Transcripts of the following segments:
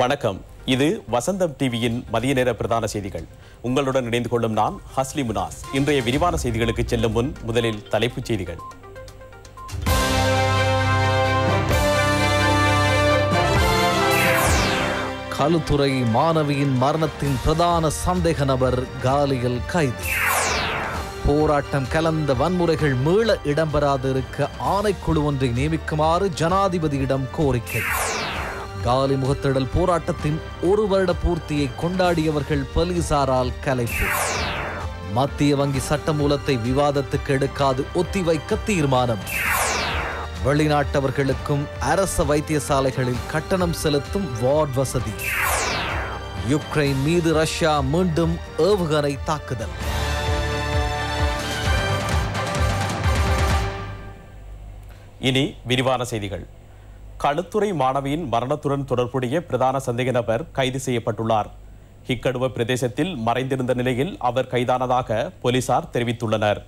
வணக்கம் இது வசந்தம் டிவியின் மதிய நேர பிரதான செய்திகள் உங்களுடன் இணைந்து கொள்ளும் நான் ஹஸ்லி முனாஸ் இன்றைய விரிவான செய்திகளுக்கு செல்லும் முன் முதலில் தலைப்புச் செய்திகள் கழுத்துறை மாணவியின் மரணத்தின் பிரதான சந்தேக நபர் காலியில் கைது போராட்டம் கலந்த வன்முறைகள் மீள இடம்பெறாதிருக்க ஆணைக்குழு ஒன்றை நியமிக்குமாறு ஜனாதிபதியிடம் கோரிக்கை காலி முகத்திடல் போராட்டத்தின் ஒரு வருட பூர்த்தியை கொண்டாடியவர்கள் போலீசாரால் கலைப்பு மத்திய வங்கி சட்டமூலத்தை விவாதத்துக்கு எடுக்காது ஒத்திவைக்க தீர்மானம் வெளிநாட்டவர்களுக்கும் அரச வைத்தியசாலைகளில் கட்டணம் செலுத்தும் வார்டு வசதி யுக்ரைன் மீது ரஷ்யா மீண்டும் ஏவுகணை தாக்குதல் இனி விரிவான செய்திகள் களுத்துறை மாணவியின் மரணத்துடன் தொடர்புடைய பிரதான சந்தேக நபர் கைது செய்யப்பட்டுள்ளார் ஹிக்கடுவ பிரதேசத்தில் மறைந்திருந்த நிலையில் அவர் கைதானதாக போலீசார் தெரிவித்துள்ளனர்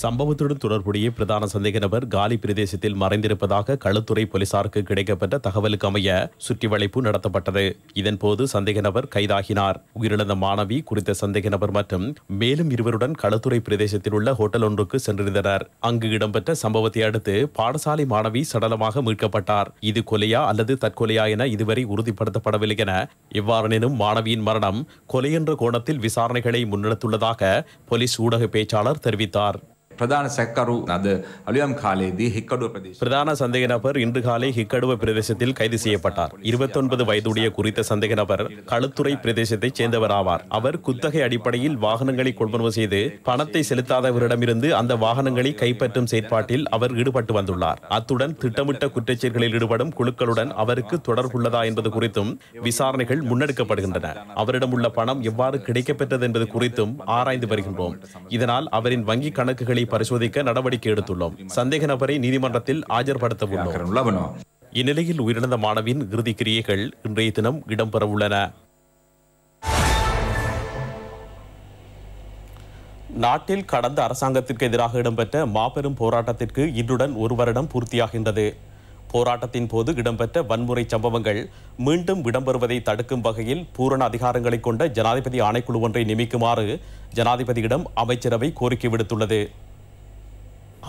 சம்பவத்துடன் தொடர்புடைய பிரதான சந்தேக நபர் காலி பிரதேசத்தில் மறைந்திருப்பதாக களத்துறை போலீசாருக்கு கிடைக்கப்பட்ட தகவலுக்கு அமைய சுற்றிவளைப்பு நடத்தப்பட்டது இதன்போது சந்தேக நபர் கைதாகினார் உயிரிழந்த மாணவி குறித்த சந்தேக நபர் மற்றும் மேலும் இருவருடன் களுத்துறை பிரதேசத்தில் உள்ள ஹோட்டல் ஒன்றுக்கு சென்றிருந்தனர் அங்கு இடம்பெற்ற சம்பவத்தை அடுத்து பாடசாலை மாணவி சடலமாக மீட்கப்பட்டார் இது கொலையா அல்லது தற்கொலையா என இதுவரை உறுதிப்படுத்தப்படவில்லை என எவ்வாறெனினும் மாணவியின் மரணம் கொலை என்ற கோணத்தில் விசாரணைகளை முன்னெடுத்துள்ளதாக போலீஸ் ஊடக பேச்சாளர் தெரிவித்தார் ප්‍රධාන සැකරු අද අලුයම් காலேදී ஹிக்கடுவ பிரதேசம் பிரதான சந்தேக நபர் இன்று காலை ஹிக்கடுவ பிரதேசத்தில் கைது செய்யப்பட்டார் இருபத்தொன்பது வயதுடைய குறித்த சந்தேக நபர் களுத்துறை பிரதேசத்தை சேர்ந்தவர் ஆவார் அவர் குத்தகை அடிப்படையில் வாகனங்களை கொள்வனவு செய்து பணத்தை செலுத்தாதவரிடமிருந்து அந்த வாகனங்களை கைப்பற்றும் செயற்பாட்டில் அவர் ஈடுபட்டு வந்துள்ளார் அத்துடன் திட்டமிட்ட குற்றச்செயல்களில் ஈடுபடும் குழுக்களுடன் அவருக்கு தொடர்புள்ளதா என்பது குறித்தும் விசாரணைகள் முன்னெடுக்கப்படுகின்றன அவரிடம் உள்ள பணம் எவ்வாறு கிடைக்கப்பெற்றது என்பது குறித்தும் ஆராய்ந்து வருகின்றோம் இதனால் அவரின் வங்கி கணக்குகளை பரிசோதிக்க நடவடிக்கை எடுத்துள்ளோம் சந்தேக நபரை நீதிமன்றத்தில் ஆஜர்படுத்த இந்நிலையில் உயிரிழந்த மாணவின் இறுதி கிரியைகள் இன்றைய தினம் இடம்பெறவுள்ளன நாட்டில் கடந்த அரசாங்கத்திற்கு எதிராக இடம்பெற்ற மாபெரும் போராட்டத்திற்கு இன்றுடன் ஒரு வருடம் பூர்த்தியாகின்றது போராட்டத்தின் போது இடம்பெற்ற வன்முறை சம்பவங்கள் மீண்டும் இடம்பெறுவதை தடுக்கும் வகையில் பூரண அதிகாரங்களை கொண்ட ஜனாதிபதி ஆணைக்குழு ஒன்றை நியமிக்குமாறு ஜனாதிபதியிடம் அமைச்சரவை கோரிக்கை விடுத்துள்ளது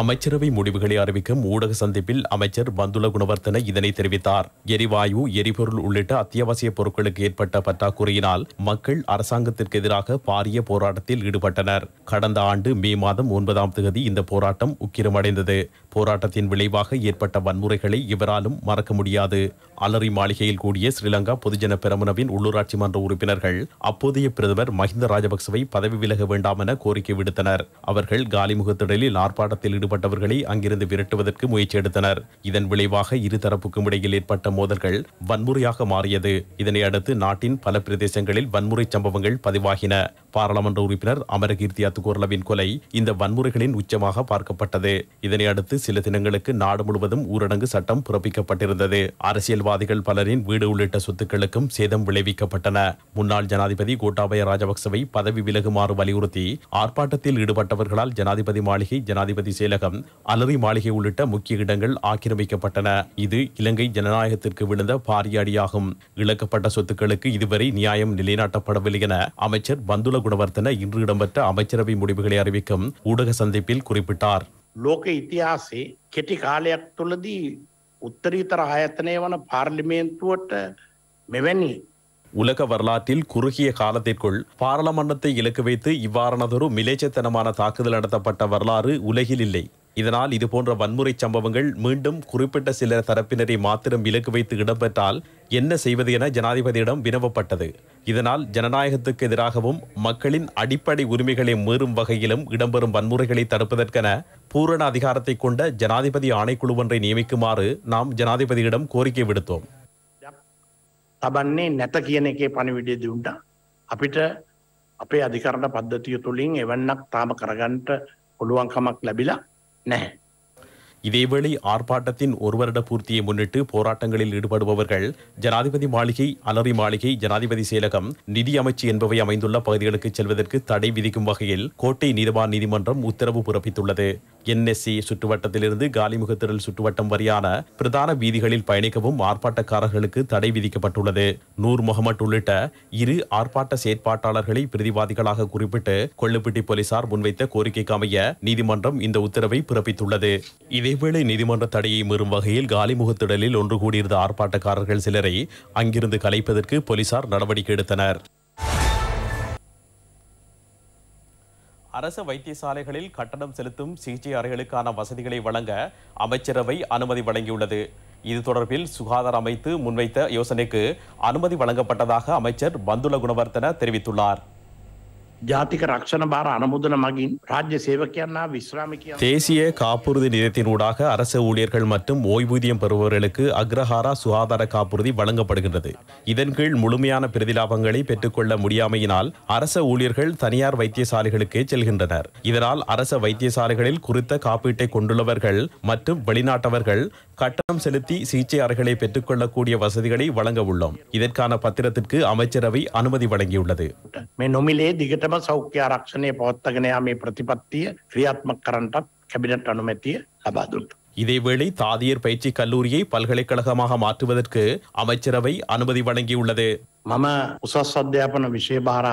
அமைச்சரவை முடிவுகளை அறிவிக்கும் ஊடக சந்திப்பில் அமைச்சர் பந்துல குணவர்த்தன இதனை தெரிவித்தார் எரிவாயு எரிபொருள் உள்ளிட்ட அத்தியாவசிய பொருட்களுக்கு ஏற்பட்ட பற்றாக்குறையினால் மக்கள் அரசாங்கத்திற்கு எதிராக பாரிய போராட்டத்தில் ஈடுபட்டனர் கடந்த ஆண்டு மே மாதம் ஒன்பதாம் தேதி இந்த போராட்டம் உக்கிரமடைந்தது போராட்டத்தின் விளைவாக ஏற்பட்ட வன்முறைகளை இவராலும் மறக்க முடியாது அலரி மாளிகையில் கூடிய ஸ்ரீலங்கா பொதுஜன பெரமுனவின் உள்ளூராட்சி மன்ற உறுப்பினர்கள் அப்போதைய பிரதமர் மஹிந்த ராஜபக்சவை பதவி விலக வேண்டாம் என கோரிக்கை விடுத்தனர் அவர்கள் காலிமுகத்திடலில் ஆர்ப்பாட்டத்தில் ஈடுபட்டவர்களை அங்கிருந்து விரட்டுவதற்கு முயற்சி எடுத்தனர் இதன் விளைவாக இருதரப்புக்கும் இடையில் ஏற்பட்ட மோதல்கள் வன்முறையாக மாறியது இதனை அடுத்து நாட்டின் பல பிரதேசங்களில் வன்முறை சம்பவங்கள் பதிவாகின பாராளுமன்ற உறுப்பினர் அமரகீர்த்தி அத்துகோர்லவின் கொலை இந்த வன்முறைகளின் உச்சமாக பார்க்கப்பட்டது இதனை அடுத்து சில தினங்களுக்கு நாடு முழுவதும் ஊரடங்கு சட்டம் பிறப்பிக்கப்பட்டிருந்தது அரசியல்வாதிகள் பலரின் வீடு உள்ளிட்ட சொத்துக்களுக்கும் சேதம் விளைவிக்கப்பட்டன முன்னாள் ஜனாதிபதி கோட்டாபய ராஜபக்சவை பதவி விலகுமாறு வலியுறுத்தி ஆர்ப்பாட்டத்தில் ஈடுபட்டவர்களால் ஜனாதிபதி மாளிகை ஜனாதிபதி செயலகம் அலரி மாளிகை உள்ளிட்ட முக்கிய இடங்கள் ஆக்கிரமிக்கப்பட்டன இது இலங்கை ஜனநாயகத்திற்கு விழுந்த பாரிய அடியாகும் இழக்கப்பட்ட சொத்துக்களுக்கு இதுவரை நியாயம் நிலைநாட்டப்படவில்லை என அமைச்சர் பந்துல குணவர்த்தன இன்று இடம்பெற்ற அமைச்சரவை முடிவுகளை அறிவிக்கும் ஊடக சந்திப்பில் குறிப்பிட்டார் ලෝක ඉතිහාසේ කෙටි කාලයක් තුළදී ආයතනය වන පාර්ලිමේන්තුවට මෙවැනි. உலக வரலாற்றில் குறுகிய காலத்திற்குள் பாராளுமன்றத்தை இலக்கு வைத்து இவ்வாறானதொரு மிலேச்சத்தனமான தாக்குதல் நடத்தப்பட்ட வரலாறு உலகில் இல்லை இதனால் இதுபோன்ற வன்முறை சம்பவங்கள் மீண்டும் குறிப்பிட்ட சில தரப்பினரை மாத்திரம் இலக்கு வைத்து இடம்பெற்றால் என்ன செய்வது என ஜனாதிபதியிடம் வினவப்பட்டது இதனால் ஜனநாயகத்துக்கு எதிராகவும் மக்களின் அடிப்படை உரிமைகளை மீறும் வகையிலும் இடம்பெறும் வன்முறைகளை தடுப்பதற்கென பூரண அதிகாரத்தை கொண்ட ஜனாதிபதி ஆணைக்குழு ஒன்றை நியமிக்குமாறு நாம் ஜனாதிபதியிடம் கோரிக்கை விடுத்தோம் තබන්නේ නැත කියන එකේ පණිවිඩය දුන්ට අපිට අපේ අධිකරණ පද්ධතිය இதேவேளை ஆர்ப்பாட்டத்தின் ஒரு வருட பூர்த்தியை முன்னிட்டு போராட்டங்களில் ஈடுபடுபவர்கள் ஜனாதிபதி மாளிகை அலரி மாளிகை ஜனாதிபதி செயலகம் நிதி அமைச்சு என்பவை அமைந்துள்ள பகுதிகளுக்கு செல்வதற்கு தடை விதிக்கும் வகையில் கோட்டை நீதவான் நீதிமன்றம் உத்தரவு பிறப்பித்துள்ளது என்எஸ்சி சுற்றுவட்டத்திலிருந்து காலிமுகத்திரல் சுற்றுவட்டம் வரியான பிரதான வீதிகளில் பயணிக்கவும் ஆர்ப்பாட்டக்காரர்களுக்கு தடை விதிக்கப்பட்டுள்ளது நூர் முகமட் உள்ளிட்ட இரு ஆர்ப்பாட்ட செயற்பாட்டாளர்களை பிரதிவாதிகளாக குறிப்பிட்டு கொள்ளுப்பட்டி போலீசார் முன்வைத்த கோரிக்கைக்கு அமைய நீதிமன்றம் இந்த உத்தரவை பிறப்பித்துள்ளது இதேவேளை நீதிமன்ற தடையை மீறும் வகையில் காலிமுகத்திடலில் ஒன்று கூடியிருந்த ஆர்ப்பாட்டக்காரர்கள் சிலரை அங்கிருந்து கலைப்பதற்கு போலீசார் நடவடிக்கை எடுத்தனர் அரசு வைத்தியசாலைகளில் கட்டணம் செலுத்தும் சிகிச்சை அறைகளுக்கான வசதிகளை வழங்க அமைச்சரவை அனுமதி வழங்கியுள்ளது இது தொடர்பில் சுகாதார அமைத்து முன்வைத்த யோசனைக்கு அனுமதி வழங்கப்பட்டதாக அமைச்சர் பந்துல குணவர்த்தன தெரிவித்துள்ளார் ජාතික රක්ෂණ භාර අනමුදන මගින් රාජ්‍ය சேவக்கியன்னா விஸ்ராமிக்கியா தேசிய காப்புறுதி நிதியத்தினூடாக அரசு ஊழியர்கள் மற்றும் ஓய்வூதியம் பெறுபவர்களுக்கு அக்ரஹாரா சுகாதார காப்புறுதி வழங்கப்படுகின்றது இதன் கீழ் முழுமையான பிரதிலாபங்களை பெற்றுக்கொள்ள முடியாமையினால் அரச ஊழியர்கள் தனியார் வைத்தியசாலைகளுக்கே செல்கின்றனர் இதனால் அரச வைத்தியசாலைகளில் குறித்த காப்பீட்டை கொண்டுள்ளவர்கள் மற்றும் வெளிநாட்டவர்கள் கட்டணம் செலுத்தி சிகிச்சை அறைகளை பெற்றுக்கொள்ளக்கூடிய வசதிகளை வழங்க உள்ளோம் இதற்கான பத்திரத்திற்கு அமைச்சரவை அனுமதி வழங்கியுள்ளது இதேவேளை தாதியர் பயிற்சி கல்லூரியை பல்கலைக்கழகமாக மாற்றுவதற்கு அமைச்சரவை அனுமதி வழங்கியுள்ளது மம உசஸ் விஷயபார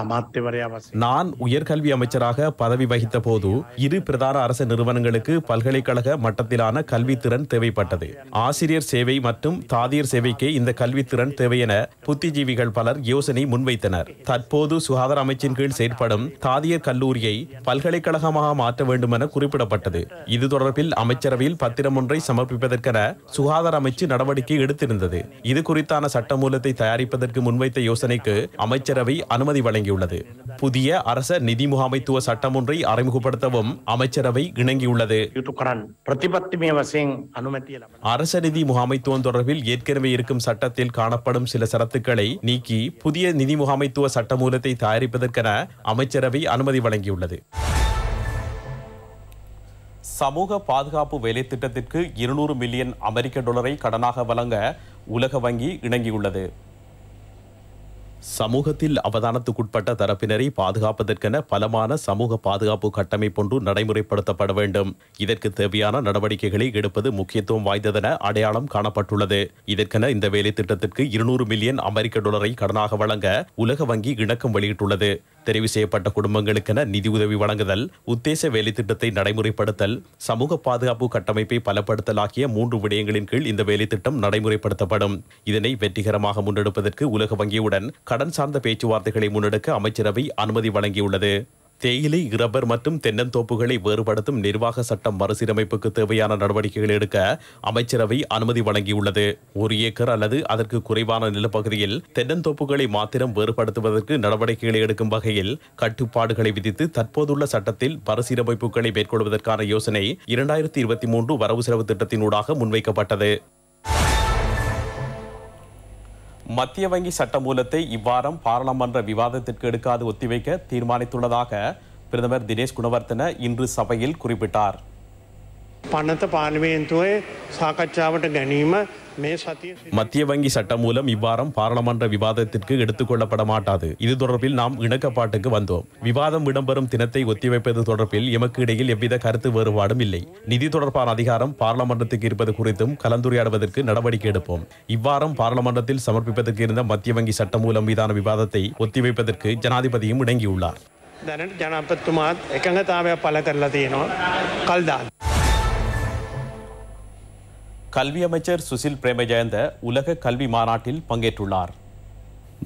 நான் உயர்கல்வி அமைச்சராக பதவி வகித்த போது இரு பிரதான அரசு நிறுவனங்களுக்கு பல்கலைக்கழக மட்டத்திலான கல்வித்திறன் தேவைப்பட்டது ஆசிரியர் சேவை மற்றும் தாதியர் சேவைக்கு இந்த கல்வித்திறன் தேவை என புத்திஜீவிகள் பலர் யோசனை முன்வைத்தனர் தற்போது சுகாதார அமைச்சின் கீழ் செயற்படும் தாதியர் கல்லூரியை பல்கலைக்கழகமாக மாற்ற வேண்டும் என குறிப்பிடப்பட்டது இது தொடர்பில் அமைச்சரவையில் பத்திரம் ஒன்றை சமர்ப்பிப்பதற்கென சுகாதார அமைச்சு நடவடிக்கை எடுத்திருந்தது இது குறித்தான சட்டமூலத்தை தயாரிப்பதற்கு முன்வைத்த திட்ட யோசனைக்கு அமைச்சரவை அனுமதி வழங்கியுள்ளது புதிய அரச நிதி முகாமைத்துவ சட்டம் ஒன்றை அறிமுகப்படுத்தவும் அமைச்சரவை இணங்கியுள்ளது அரச நிதி முகாமைத்துவம் தொடர்பில் ஏற்கனவே இருக்கும் சட்டத்தில் காணப்படும் சில சரத்துக்களை நீக்கி புதிய நிதி முகாமைத்துவ சட்டமூலத்தை தயாரிப்பதற்கென அமைச்சரவை அனுமதி வழங்கியுள்ளது சமூக பாதுகாப்பு வேலை திட்டத்திற்கு இருநூறு மில்லியன் அமெரிக்க டாலரை கடனாக வழங்க உலக வங்கி இணங்கியுள்ளது சமூகத்தில் அவதானத்துக்குட்பட்ட தரப்பினரை பாதுகாப்பதற்கென பலமான சமூக பாதுகாப்பு கட்டமைப்பொன்று நடைமுறைப்படுத்தப்பட வேண்டும் இதற்கு தேவையான நடவடிக்கைகளை எடுப்பது முக்கியத்துவம் வாய்ந்ததென அடையாளம் காணப்பட்டுள்ளது இதற்கென இந்த வேலை திட்டத்திற்கு இருநூறு மில்லியன் அமெரிக்க டாலரை கடனாக வழங்க உலக வங்கி இணக்கம் வெளியிட்டுள்ளது தெரிவு செய்யப்பட்ட குடும்பங்களுக்கென நிதியுதவி வழங்குதல் உத்தேச வேலை திட்டத்தை நடைமுறைப்படுத்தல் சமூக பாதுகாப்பு கட்டமைப்பை பலப்படுத்தல் ஆகிய மூன்று விடயங்களின் கீழ் இந்த வேலை திட்டம் நடைமுறைப்படுத்தப்படும் இதனை வெற்றிகரமாக முன்னெடுப்பதற்கு உலக வங்கியுடன் கடன் சார்ந்த பேச்சுவார்த்தைகளை முன்னெடுக்க அமைச்சரவை அனுமதி வழங்கியுள்ளது தேயிலை ரப்பர் மற்றும் தென்னந்தோப்புகளை வேறுபடுத்தும் நிர்வாக சட்டம் மறுசீரமைப்புக்கு தேவையான நடவடிக்கைகள் எடுக்க அமைச்சரவை அனுமதி வழங்கியுள்ளது ஒரு ஏக்கர் அல்லது அதற்கு குறைவான நிலப்பகுதியில் தென்னந்தோப்புகளை மாத்திரம் வேறுபடுத்துவதற்கு நடவடிக்கைகளை எடுக்கும் வகையில் கட்டுப்பாடுகளை விதித்து தற்போதுள்ள சட்டத்தில் மறுசீரமைப்புகளை மேற்கொள்வதற்கான யோசனை இரண்டாயிரத்தி இருபத்தி மூன்று வரவு செலவு திட்டத்தினூடாக முன்வைக்கப்பட்டது மத்திய வங்கி சட்ட மூலத்தை இவ்வாரம் பாராளுமன்ற விவாதத்திற்கு எடுக்காது ஒத்திவைக்க தீர்மானித்துள்ளதாக பிரதமர் தினேஷ் குணவர்த்தன இன்று சபையில் குறிப்பிட்டார் பணத்தை பார்லிமென்த்துவை சாக்கச்சாவட்ட கனிம மத்திய வங்கி சட்டம் மூலம் இவ்வாரம் பாராளுமன்ற விவாதத்திற்கு எடுத்துக் கொள்ளப்பட மாட்டாது இது தொடர்பில் நாம் இணக்கப்பாட்டுக்கு வந்தோம் விவாதம் இடம்பெறும் தினத்தை ஒத்திவைப்பது தொடர்பில் எமக்கு இடையில் எவ்வித கருத்து வேறுபாடும் இல்லை நிதி தொடர்பான அதிகாரம் பாராளுமன்றத்துக்கு இருப்பது குறித்தும் கலந்துரையாடுவதற்கு நடவடிக்கை எடுப்போம் இவ்வாரம் பாராளுமன்றத்தில் சமர்ப்பிப்பதற்கு இருந்த மத்திய வங்கி சட்டம் மூலம் மீதான விவாதத்தை ஒத்திவைப்பதற்கு ஜனாதிபதியும் இணங்கியுள்ளார் ජනපතුමාත් கல்வி அமைச்சர் சுசில் பிரேமஜயந்த உலக கல்வி மாநாட்டில் பங்கேற்றுள்ளார்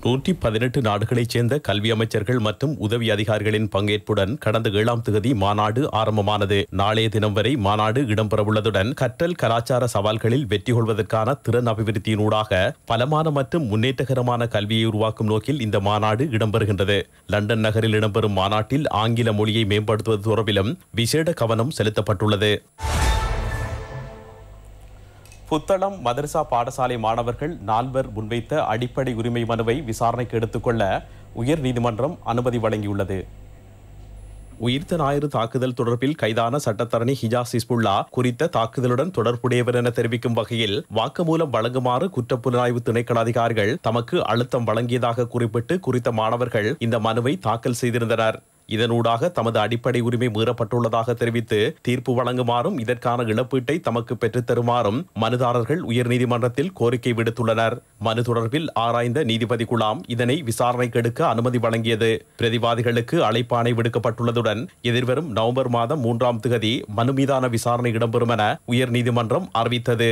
நூற்றி பதினெட்டு நாடுகளைச் சேர்ந்த கல்வி அமைச்சர்கள் மற்றும் உதவி அதிகாரிகளின் பங்கேற்புடன் கடந்த ஏழாம் தேதி மாநாடு ஆரம்பமானது நாளைய தினம் வரை மாநாடு இடம்பெறவுள்ளதுடன் கற்றல் கலாச்சார சவால்களில் வெற்றி கொள்வதற்கான திறன் அபிவிருத்தியினூடாக பலமான மற்றும் முன்னேற்றகரமான கல்வியை உருவாக்கும் நோக்கில் இந்த மாநாடு இடம்பெறுகின்றது லண்டன் நகரில் இடம்பெறும் மாநாட்டில் ஆங்கில மொழியை மேம்படுத்துவது தொடர்பிலும் விசேட கவனம் செலுத்தப்பட்டுள்ளது புத்தளம் மதரசா பாடசாலை மாணவர்கள் நால்வர் முன்வைத்த அடிப்படை உரிமை மனுவை விசாரணைக்கு எடுத்துக்கொள்ள உயர் நீதிமன்றம் அனுமதி வழங்கியுள்ளது உயிர்த்த ஞாயிறு தாக்குதல் தொடர்பில் கைதான சட்டத்தரணி ஹிஜாஸ் இஸ்புல்லா குறித்த தாக்குதலுடன் தொடர்புடையவர் என தெரிவிக்கும் வகையில் வாக்குமூலம் வழங்குமாறு குற்றப்புலனாய்வு திணைக்கள அதிகாரிகள் தமக்கு அழுத்தம் வழங்கியதாக குறிப்பிட்டு குறித்த மாணவர்கள் இந்த மனுவை தாக்கல் செய்திருந்தனர் இதனூடாக தமது அடிப்படை உரிமை மீறப்பட்டுள்ளதாக தெரிவித்து தீர்ப்பு வழங்குமாறும் இதற்கான இழப்பீட்டை தமக்கு பெற்றுத்தருமாறும் மனுதாரர்கள் உயர்நீதிமன்றத்தில் கோரிக்கை விடுத்துள்ளனர் மனு தொடர்பில் ஆராய்ந்த நீதிபதி குலாம் இதனை விசாரணைக்கு எடுக்க அனுமதி வழங்கியது பிரதிவாதிகளுக்கு அழைப்பாணை விடுக்கப்பட்டுள்ளதுடன் எதிர்வரும் நவம்பர் மாதம் மூன்றாம் தேதி மனு மீதான விசாரணை இடம்பெறும் என உயர்நீதிமன்றம் அறிவித்தது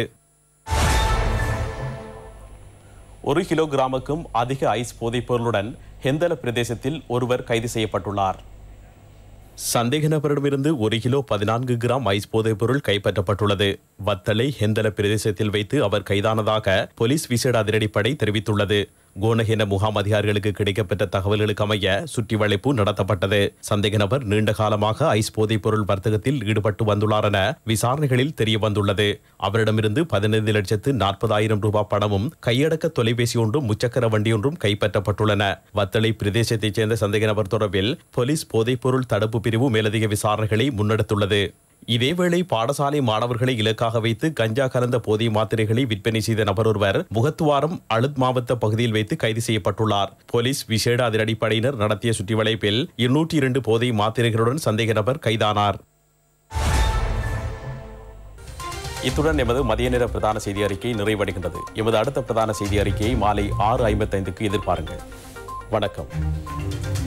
ஒரு கிலோகிராமுக்கும் அதிக ஐஸ் போதைப்பொருளுடன் ஹெந்தல பிரதேசத்தில் ஒருவர் கைது செய்யப்பட்டுள்ளார் சந்தேக நபரிடமிருந்து ஒரு கிலோ பதினான்கு கிராம் ஐஸ் போதைப் பொருள் கைப்பற்றப்பட்டுள்ளது வத்தலை ஹெந்தல பிரதேசத்தில் வைத்து அவர் கைதானதாக போலீஸ் விசேட அதிரடிப்படை தெரிவித்துள்ளது கோணஹின முகாம் அதிகாரிகளுக்கு கிடைக்கப்பெற்ற தகவல்களுக்கு அமைய சுற்றிவளைப்பு நடத்தப்பட்டது சந்தேக நபர் நீண்ட காலமாக ஐஸ் போதைப் பொருள் வர்த்தகத்தில் ஈடுபட்டு வந்துள்ளார் என விசாரணைகளில் தெரியவந்துள்ளது அவரிடமிருந்து பதினைந்து லட்சத்து நாற்பதாயிரம் ரூபாய் பணமும் கையடக்க தொலைபேசி ஒன்றும் முச்சக்கர வண்டியொன்றும் கைப்பற்றப்பட்டுள்ளன வத்தளை பிரதேசத்தைச் சேர்ந்த சந்தேக நபர் தொடர்பில் போலீஸ் போதைப்பொருள் தடுப்பு பிரிவு மேலதிக விசாரணைகளை முன்னெடுத்துள்ளது இதேவேளை பாடசாலை மாணவர்களை இலக்காக வைத்து கஞ்சா கலந்த போதை மாத்திரைகளை விற்பனை செய்த நபர் ஒருவர் முகத்துவாரம் அழுத் மாவட்ட பகுதியில் வைத்து கைது செய்யப்பட்டுள்ளார் போலீஸ் விசேட அதிரடிப்படையினர் நடத்திய சுற்றிவளைப்பில் இருநூற்றி இரண்டு போதை மாத்திரைகளுடன் சந்தேக நபர் கைதானார் இத்துடன் எமது மதிய நேர பிரதான செய்தி அறிக்கை நிறைவடைகின்றது எமது அடுத்த பிரதான செய்தி அறிக்கையை மாலை ஆறு ஐம்பத்தைந்துக்கு எதிர்பாருங்கள் வணக்கம்